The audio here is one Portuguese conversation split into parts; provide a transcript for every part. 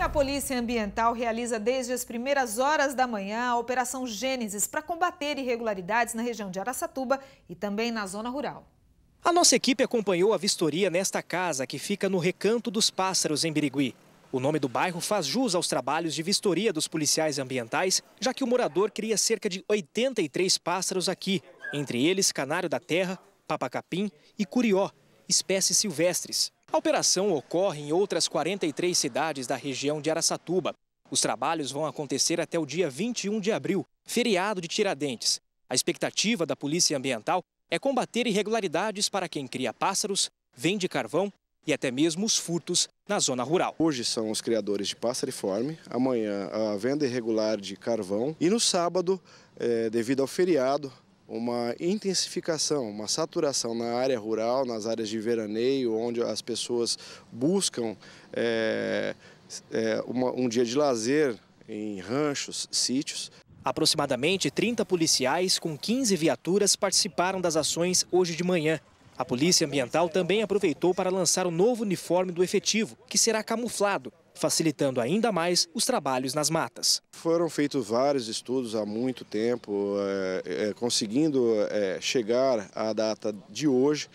A Polícia Ambiental realiza desde as primeiras horas da manhã a Operação Gênesis para combater irregularidades na região de Araçatuba e também na zona rural. A nossa equipe acompanhou a vistoria nesta casa que fica no Recanto dos Pássaros, em Birigui. O nome do bairro faz jus aos trabalhos de vistoria dos policiais ambientais, já que o morador cria cerca de 83 pássaros aqui, entre eles canário da terra, papacapim e curió, espécies silvestres. A operação ocorre em outras 43 cidades da região de Araçatuba. Os trabalhos vão acontecer até o dia 21 de abril, feriado de Tiradentes. A expectativa da Polícia Ambiental é combater irregularidades para quem cria pássaros, vende carvão e até mesmo os furtos na zona rural. Hoje são os criadores de pássariforme, amanhã a venda irregular de carvão e no sábado, é, devido ao feriado, uma intensificação, uma saturação na área rural, nas áreas de veraneio, onde as pessoas buscam é, é, uma, um dia de lazer em ranchos, sítios. Aproximadamente 30 policiais com 15 viaturas participaram das ações hoje de manhã. A Polícia Ambiental também aproveitou para lançar o novo uniforme do efetivo, que será camuflado facilitando ainda mais os trabalhos nas matas. Foram feitos vários estudos há muito tempo, é, é, conseguindo é, chegar à data de hoje,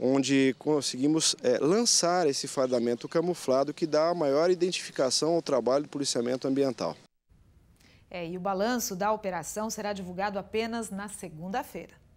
onde conseguimos é, lançar esse fardamento camuflado que dá a maior identificação ao trabalho de policiamento ambiental. É, e o balanço da operação será divulgado apenas na segunda-feira.